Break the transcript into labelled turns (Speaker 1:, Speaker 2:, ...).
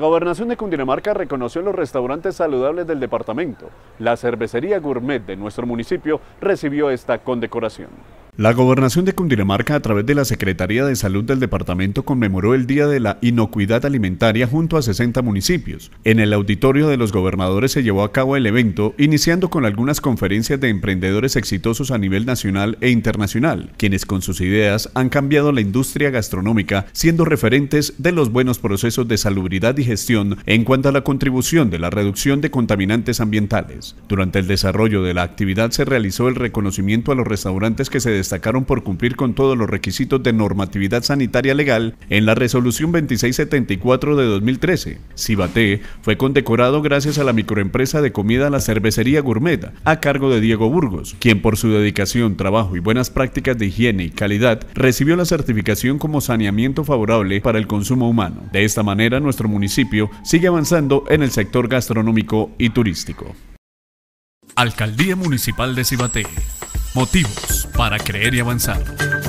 Speaker 1: La gobernación de Cundinamarca reconoció los restaurantes saludables del departamento. La cervecería gourmet de nuestro municipio recibió esta condecoración. La gobernación de Cundinamarca, a través de la Secretaría de Salud del departamento, conmemoró el Día de la Inocuidad Alimentaria junto a 60 municipios. En el auditorio de los gobernadores se llevó a cabo el evento, iniciando con algunas conferencias de emprendedores exitosos a nivel nacional e internacional, quienes con sus ideas han cambiado la industria gastronómica, siendo referentes de los buenos procesos de salubridad y gestión en cuanto a la contribución de la reducción de contaminantes ambientales. Durante el desarrollo de la actividad se realizó el reconocimiento a los restaurantes que se sacaron por cumplir con todos los requisitos de normatividad sanitaria legal en la resolución 2674 de 2013. Cibate fue condecorado gracias a la microempresa de comida La Cervecería Gourmet, a cargo de Diego Burgos, quien por su dedicación, trabajo y buenas prácticas de higiene y calidad recibió la certificación como saneamiento favorable para el consumo humano. De esta manera, nuestro municipio sigue avanzando en el sector gastronómico y turístico.
Speaker 2: Alcaldía Municipal de Cibate. Motivos para creer y avanzar.